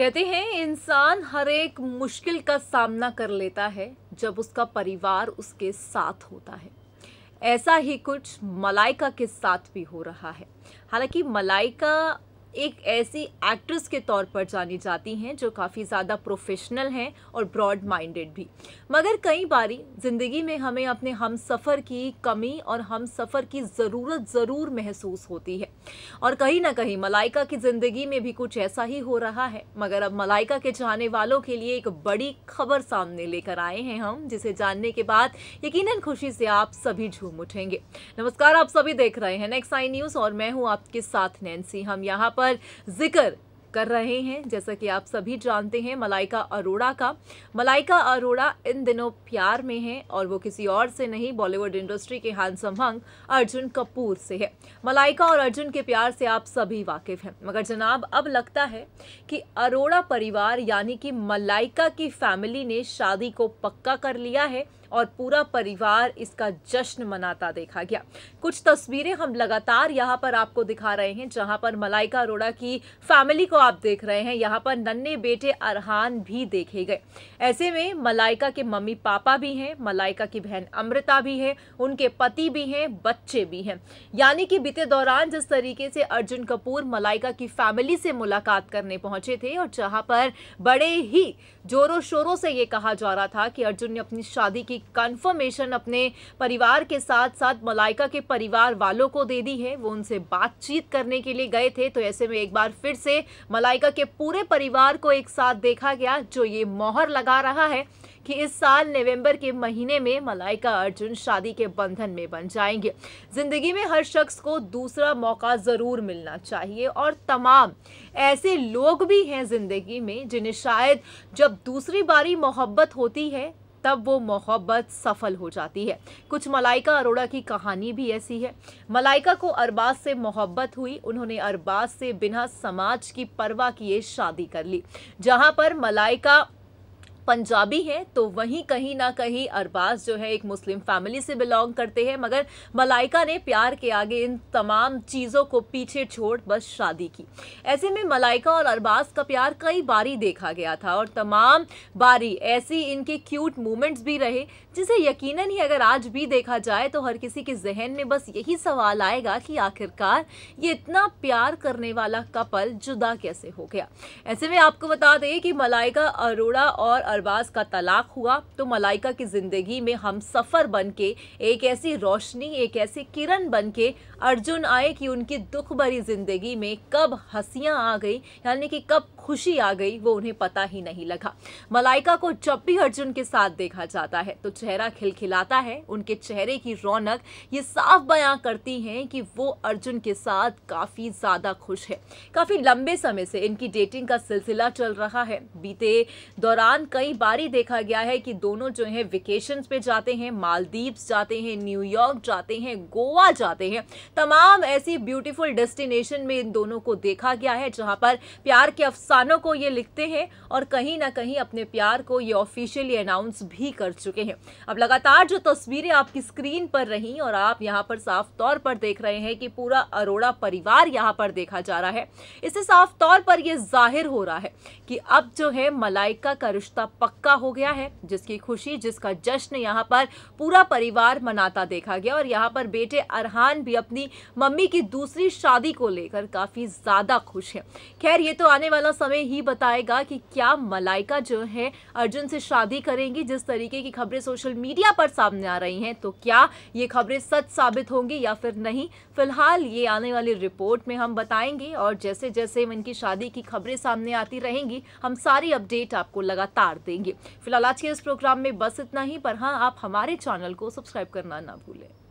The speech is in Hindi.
कहते हैं इंसान हर एक मुश्किल का सामना कर लेता है जब उसका परिवार उसके साथ होता है ऐसा ही कुछ मलाइका के साथ भी हो रहा है हालांकि मलाइका एक ऐसी एक्ट्रेस के तौर पर जानी जाती हैं जो काफ़ी ज़्यादा प्रोफेशनल हैं और ब्रॉड माइंडेड भी मगर कई बारी ज़िंदगी में हमें अपने हम सफ़र की कमी और हम सफ़र की ज़रूरत ज़रूर महसूस होती है और कहीं ना कहीं मलाइका की ज़िंदगी में भी कुछ ऐसा ही हो रहा है मगर अब मलाइका के चाहने वालों के लिए एक बड़ी खबर सामने लेकर आए हैं हम जिसे जानने के बाद यकीनन खुशी से आप सभी झूम उठेंगे नमस्कार आप सभी देख रहे हैं नेक्स्ट आई न्यूज़ और मैं हूँ आपके साथ नैन्सी हम यहाँ पर जिक्र कर रहे हैं जैसा कि आप सभी जानते हैं मलाइका अरोड़ा का मलाइका अरोड़ा इन दिनों प्यार में है और वो किसी और से नहीं बॉलीवुड इंडस्ट्री के हैंडसम हंग अर्जुन कपूर से है मलाइका और अर्जुन के प्यार से आप सभी वाकिफ़ हैं मगर जनाब अब लगता है कि अरोड़ा परिवार यानी कि मलाइका की फैमिली ने शादी को पक्का कर लिया है और पूरा परिवार इसका जश्न मनाता देखा गया कुछ तस्वीरें हम लगातार यहाँ पर आपको दिखा रहे हैं जहाँ पर मलाइका अरोड़ा की फैमिली को आप देख रहे हैं यहाँ पर नन्हे बेटे अरहान भी देखे गए ऐसे में मलाइका के मम्मी पापा भी हैं मलाइका की बहन अमृता भी है उनके पति भी हैं बच्चे भी हैं यानी कि बीते दौरान जिस तरीके से अर्जुन कपूर मलाइका की फैमिली से मुलाकात करने पहुंचे थे और जहां पर बड़े ही जोरों शोरों से ये कहा जा रहा था कि अर्जुन ने अपनी शादी की कंफर्मेशन अपने परिवार के साथ साथ मलाइका के परिवार वालों को दे दी है वो उनसे बातचीत करने के लिए गए थे तो ऐसे में एक बार फिर से मलाइका के पूरे परिवार को एक साथ देखा गया जो ये मोहर लगा रहा है कि इस साल नवंबर के महीने में मलाइका अर्जुन शादी के बंधन में बन जाएंगे ज़िंदगी में हर शख्स को दूसरा मौका ज़रूर मिलना चाहिए और तमाम ऐसे लोग भी हैं ज़िंदगी में जिन्हें शायद जब दूसरी बारी मोहब्बत होती है तब वो मोहब्बत सफल हो जाती है कुछ मलाइका अरोड़ा की कहानी भी ऐसी है मलाइका को अरबाज से मोहब्बत हुई उन्होंने अरबाज से बिना समाज की परवाह किए शादी कर ली जहां पर मलाइका पंजाबी हैं तो वहीं कहीं ना कहीं अरबाज जो है एक मुस्लिम फैमिली से बिलोंग करते हैं मगर मलाइका ने प्यार के आगे इन तमाम चीज़ों को पीछे छोड़ बस शादी की ऐसे में मलाइका और अरबाज का प्यार कई बारी देखा गया था और तमाम बारी ऐसी इनके क्यूट मोमेंट्स भी रहे जिसे यकीन ही अगर आज भी देखा जाए तो हर किसी के जहन में बस यही सवाल आएगा कि आखिरकार ये इतना प्यार करने वाला कपल जुदा कैसे हो गया ऐसे में आपको बता दें कि मलाइका अरोड़ा और अर अरबाज का तलाक हुआ तो मलाइका की ज़िंदगी में हम सफ़र बन के एक ऐसी रोशनी एक ऐसी किरण बन के अर्जुन आए कि उनकी दुख भरी ज़िंदगी में कब हंसियाँ आ गई यानी कि कब खुशी आ गई वो उन्हें पता ही नहीं लगा मलाइका को जब भी अर्जुन के साथ देखा जाता है तो चेहरा खिलखिलाता है उनके चेहरे की रौनक ये साफ बयां करती हैं कि वो अर्जुन के साथ काफ़ी ज़्यादा खुश है काफ़ी लंबे समय से इनकी डेटिंग का सिलसिला चल रहा है बीते दौरान कई बारी देखा गया है कि दोनों जो हैं वेकेशन पे जाते हैं मालदीव्स जाते हैं न्यूयॉर्क जाते हैं गोवा जाते हैं तमाम ऐसी ब्यूटीफुल डेस्टिनेशन में इन दोनों को देखा गया है जहाँ पर प्यार के अफसर अफसानों को ये लिखते हैं और कहीं ना कहीं अपने प्यार को ये ऑफिशियली अनाउंस भी कर चुके हैं अब लगातार जो तस्वीरें आपकी स्क्रीन पर रही और आप यहाँ पर साफ तौर पर देख रहे हैं कि पूरा अरोड़ा परिवार यहाँ पर देखा जा रहा है इससे साफ तौर पर यह जाहिर हो रहा है कि अब जो है मलाइका का रिश्ता पक्का हो गया है जिसकी खुशी जिसका जश्न यहाँ पर पूरा परिवार मनाता देखा गया और यहाँ पर बेटे अरहान भी अपनी मम्मी की दूसरी शादी को लेकर काफ़ी ज़्यादा खुश है खैर ये तो आने वाला समय ही बताएगा कि क्या मलाइका जो है अर्जुन से शादी करेंगी जिस तरीके की खबरें सोशल मीडिया पर सामने आ रही हैं तो क्या ये खबरें सच साबित होंगी या फिर नहीं फिलहाल ये आने वाली रिपोर्ट में हम बताएंगे और जैसे जैसे इनकी शादी की खबरें सामने आती रहेंगी हम सारी अपडेट आपको लगातार देंगे फिलहाल आज के इस प्रोग्राम में बस इतना ही पर हाँ आप हमारे चैनल को सब्सक्राइब करना ना भूलें